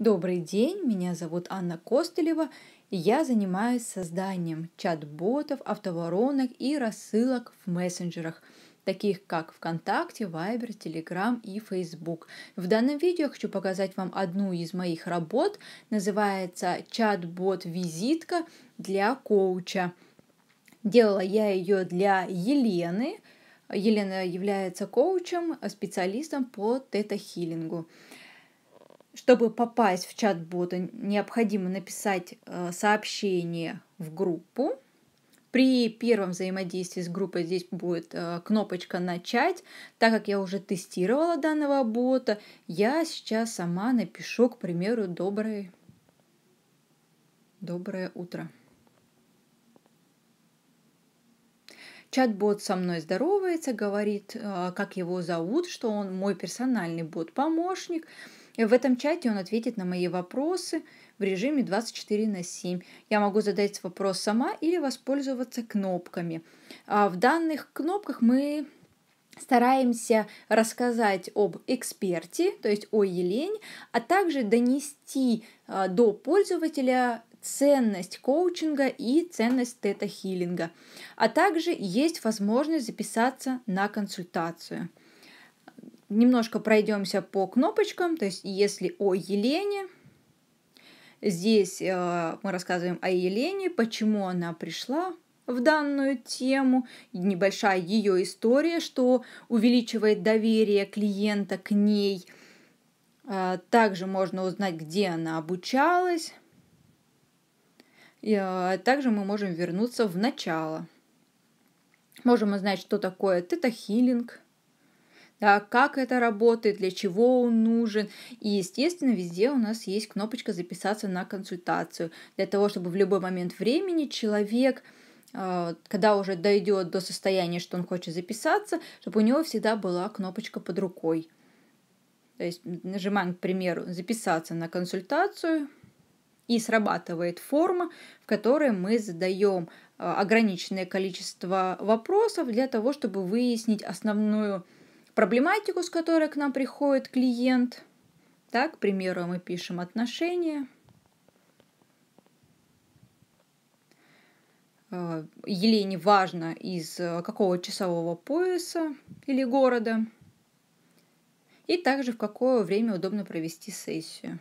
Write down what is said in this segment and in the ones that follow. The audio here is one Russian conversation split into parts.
Добрый день, меня зовут Анна Костылева, и я занимаюсь созданием чат-ботов, автоворонок и рассылок в мессенджерах таких как ВКонтакте, Вайбер, Телеграм и Фейсбук. В данном видео хочу показать вам одну из моих работ, называется «Чат-бот-визитка для коуча». Делала я ее для Елены. Елена является коучем, специалистом по тета-хиллингу. Чтобы попасть в чат-бота, необходимо написать э, сообщение в группу. При первом взаимодействии с группой здесь будет э, кнопочка «Начать». Так как я уже тестировала данного бота, я сейчас сама напишу, к примеру, «Доброе, доброе утро». Чат-бот со мной здоровается, говорит, э, как его зовут, что он мой персональный бот-помощник – в этом чате он ответит на мои вопросы в режиме 24 на 7. Я могу задать вопрос сама или воспользоваться кнопками. А, в данных кнопках мы стараемся рассказать об эксперте, то есть о Елене, а также донести а, до пользователя ценность коучинга и ценность тета-хиллинга. А также есть возможность записаться на консультацию немножко пройдемся по кнопочкам. То есть, если о Елене, здесь э, мы рассказываем о Елене, почему она пришла в данную тему, небольшая ее история, что увеличивает доверие клиента к ней. Э, также можно узнать, где она обучалась. И, э, также мы можем вернуться в начало. Можем узнать, что такое тета-хилинг хиллинг да, как это работает, для чего он нужен. И, естественно, везде у нас есть кнопочка «Записаться на консультацию», для того, чтобы в любой момент времени человек э, когда уже дойдет до состояния, что он хочет записаться, чтобы у него всегда была кнопочка под рукой. То есть нажимаем, к примеру, записаться на консультацию, и срабатывает форма, в которой мы задаем э, ограниченное количество вопросов для того, чтобы выяснить основную проблематику, с которой к нам приходит клиент. так, к примеру, мы пишем отношения. Э, Елене важно, из э, какого часового пояса или города. И также в какое время удобно провести сессию.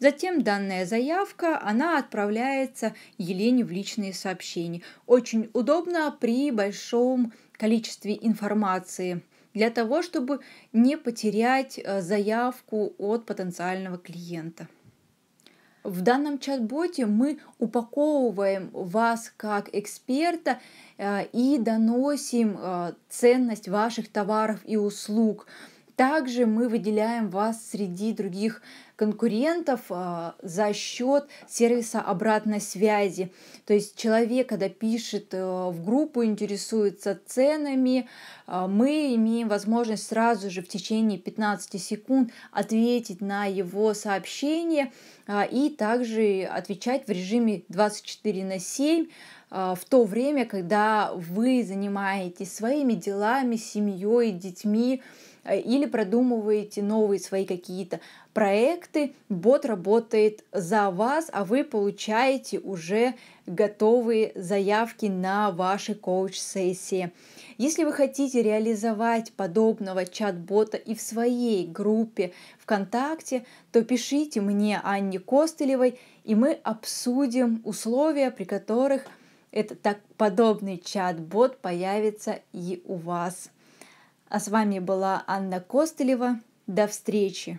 Затем данная заявка, она отправляется Елене в личные сообщения. Очень удобно при большом количестве информации для того, чтобы не потерять э, заявку от потенциального клиента. В данном чат-боте мы упаковываем вас как эксперта э, и доносим э, ценность ваших товаров и услуг. Также мы выделяем вас среди других конкурентов а, за счет сервиса обратной связи. То есть человек, когда пишет э, в группу, интересуется ценами, а, мы имеем возможность сразу же в течение 15 секунд ответить на его сообщение а, и также отвечать в режиме 24 на 7 в то время, когда вы занимаетесь своими делами, семьей, детьми, Э, или продумываете новые свои какие-то проекты, бот работает за вас, а вы получаете уже готовые заявки на ваши коуч-сессии. Если вы хотите реализовать подобного чат-бота и в своей группе ВКонтакте, то пишите мне, Анне Костылевой, и мы обсудим условия, при которых этот так подобный чат-бот появится и у вас. А с вами была Анна Костылева. До встречи!